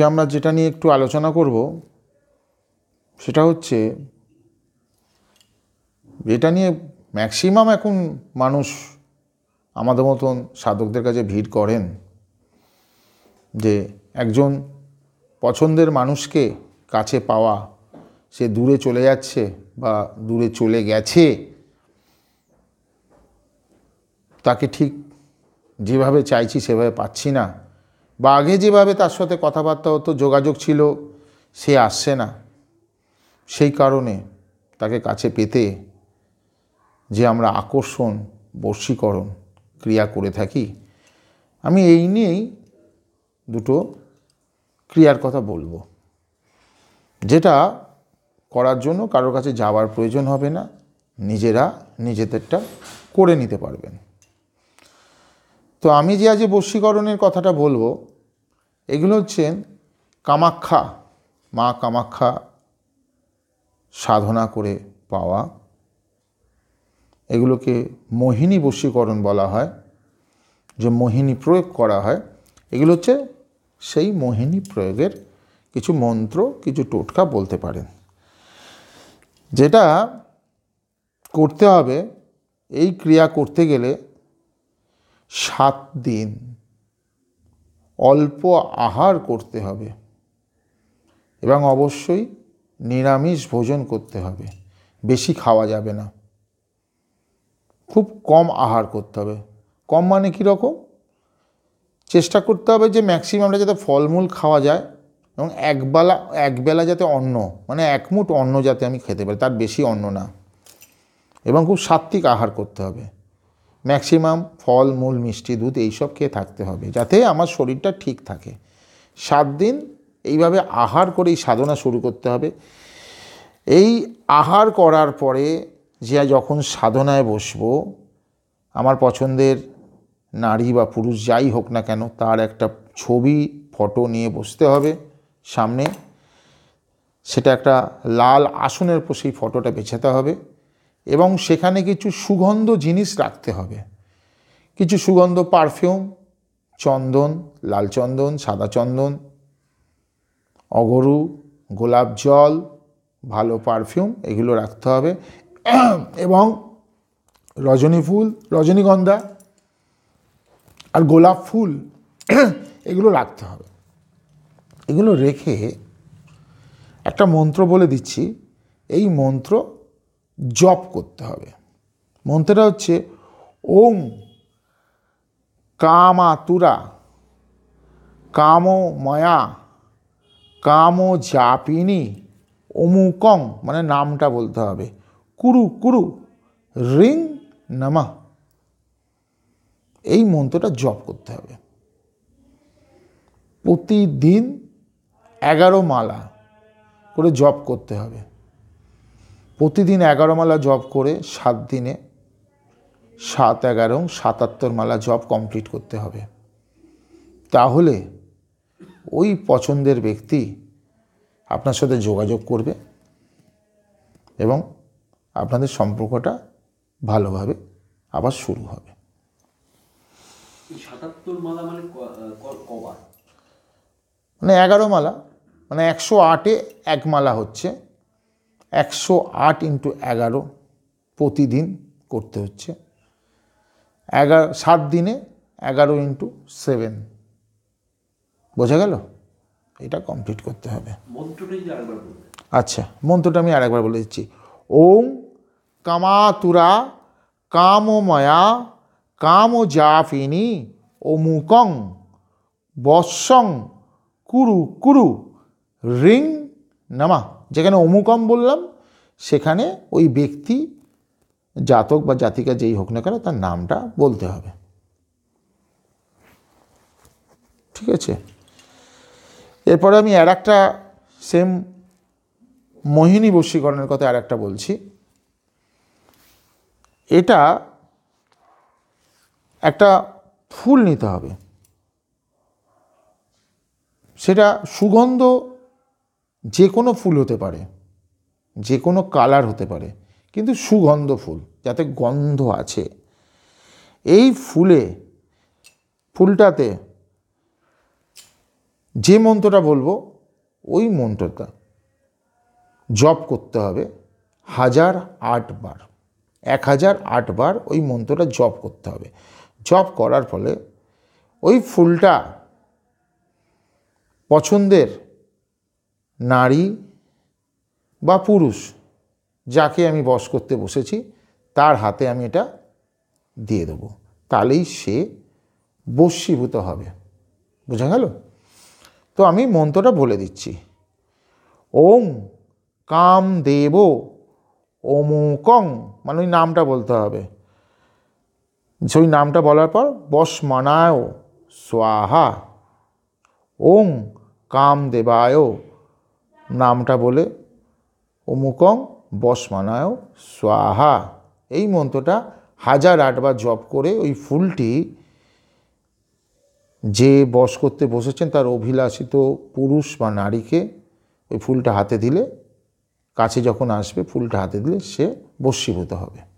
আজকে আমরা যেটা নিয়ে একটু আলোচনা করব সেটা হচ্ছে এটা নিয়ে ম্যাক্সিমাম এখন মানুষ আমাদের মতন সাধকদের কাছে ভিড় করেন যে একজন পছন্দের মানুষকে কাছে পাওয়া সে দূরে চলে যাচ্ছে বা দূরে চলে গেছে তাকে ঠিক যেভাবে চাইছি সেভাবে পাচ্ছি না বা আগে যেভাবে তার সাথে কথাবার্তা হতো যোগাযোগ ছিল সে আসছে না সেই কারণে তাকে কাছে পেতে যে আমরা আকর্ষণ বর্ষীকরণ ক্রিয়া করে থাকি আমি এই নিয়েই দুটো ক্রিয়ার কথা বলবো যেটা করার জন্য কারোর কাছে যাওয়ার প্রয়োজন হবে না নিজেরা নিজেদেরটা করে নিতে পারবেন তো আমি যে আজ বশীকরণের কথাটা বলবো এগুলো হচ্ছেন কামাখ্যা মা কামাখ্যা সাধনা করে পাওয়া এগুলোকে মোহিনী বশীকরণ বলা হয় যে মোহিনী প্রয়োগ করা হয় এগুলো হচ্ছে সেই মোহিনী প্রয়োগের কিছু মন্ত্র কিছু টোটকা বলতে পারেন যেটা করতে হবে এই ক্রিয়া করতে গেলে সাত দিন অল্প আহার করতে হবে এবং অবশ্যই নিরামিষ ভোজন করতে হবে বেশি খাওয়া যাবে না খুব কম আহার করতে হবে কম মানে কীরকম চেষ্টা করতে হবে যে ম্যাক্সিমামটা যাতে ফলমূল খাওয়া যায় এবং একবেলা একবেলা যাতে অন্ন মানে এক মুঠ অন্ন যাতে আমি খেতে পারি তার বেশি অন্ন না এবং খুব সাত্ত্বিক আহার করতে হবে ম্যাক্সিমাম ফল মূল মিষ্টি দুধ এইসব খেয়ে থাকতে হবে যাতে আমার শরীরটা ঠিক থাকে সাত দিন এইভাবে আহার করেই সাধনা শুরু করতে হবে এই আহার করার পরে যে যখন সাধনায় বসবো আমার পছন্দের নারী বা পুরুষ যাই হোক না কেন তার একটা ছবি ফটো নিয়ে বসতে হবে সামনে সেটা একটা লাল আসনের উপর সেই ফটোটা বেছাতে হবে এবং সেখানে কিছু সুগন্ধ জিনিস রাখতে হবে কিছু সুগন্ধ পারফিউম চন্দন লাল চন্দন সাদা চন্দন অগরু গোলাপ জল ভালো পারফিউম এগুলো রাখতে হবে এবং রজনী ফুল রজনীগন্ধা আর গোলাপ ফুল এগুলো রাখতে হবে এগুলো রেখে একটা মন্ত্র বলে দিচ্ছি এই মন্ত্র জপ করতে হবে মন্ত্রটা হচ্ছে ওম কামাতুরা কামো মায়া কামো জাপিনী অমুকং মানে নামটা বলতে হবে কুরু কুরু রিং নামা এই মন্ত্রটা জপ করতে হবে প্রতিদিন এগারো মালা করে জপ করতে হবে প্রতিদিন এগারো মালা জব করে সাত দিনে সাত এগারো সাতাত্তর মালা জব কমপ্লিট করতে হবে তাহলে ওই পছন্দের ব্যক্তি আপনার সাথে যোগাযোগ করবে এবং আপনাদের সম্পর্কটা ভালোভাবে আবার শুরু হবে মানে, মানে এগারো মালা মানে একশো আটে এক মালা হচ্ছে একশো আট ইন্টু এগারো প্রতিদিন করতে হচ্ছে এগারো সাত দিনে এগারো ইন্টু সেভেন বোঝা গেল এটা কমপ্লিট করতে হবে আচ্ছা মন্ত্রটা আমি আরেকবার বলে দিচ্ছি ওম কামাতুরা কামময়া জাফিনী অমুকং বৎসং কুরু কুরু রিং নামা যেখানে অমুকম বললাম সেখানে ওই ব্যক্তি জাতক বা জাতিকা যেই হোক না কেন তার নামটা বলতে হবে ঠিক আছে এরপরে আমি আর একটা সেম মোহিনী বশীকরণের কথা আর একটা বলছি এটা একটা ফুল নিতে হবে সেটা সুগন্ধ যে কোনো ফুল হতে পারে যে কোনো কালার হতে পারে কিন্তু সুগন্ধ ফুল যাতে গন্ধ আছে এই ফুলে ফুলটাতে যে মন্ত্রটা বলবো ওই মন্ত্রটা জপ করতে হবে হাজার আটবার এক হাজার আটবার ওই মন্ত্রটা জপ করতে হবে জপ করার ফলে ওই ফুলটা পছন্দের নারী বা পুরুষ যাকে আমি বস করতে বসেছি তার হাতে আমি এটা দিয়ে দেবো তাহলেই সে বশীভূত হবে বোঝা গেল তো আমি মন্ত্রটা বলে দিচ্ছি ওং কাম দেব অমুকং মানে ওই নামটা বলতে হবে সেই নামটা বলার পর বস মানায় সোয়াহা ওং কাম দেবায় নামটা বলে অমুকং বসমানায় স্বাহা এই মন্ত্রটা হাজার আটবার জপ করে ওই ফুলটি যে বস করতে বসেছেন তার অভিলাষিত পুরুষ বা নারীকে ওই ফুলটা হাতে দিলে কাছে যখন আসবে ফুলটা হাতে দিলে সে বশীভূত হবে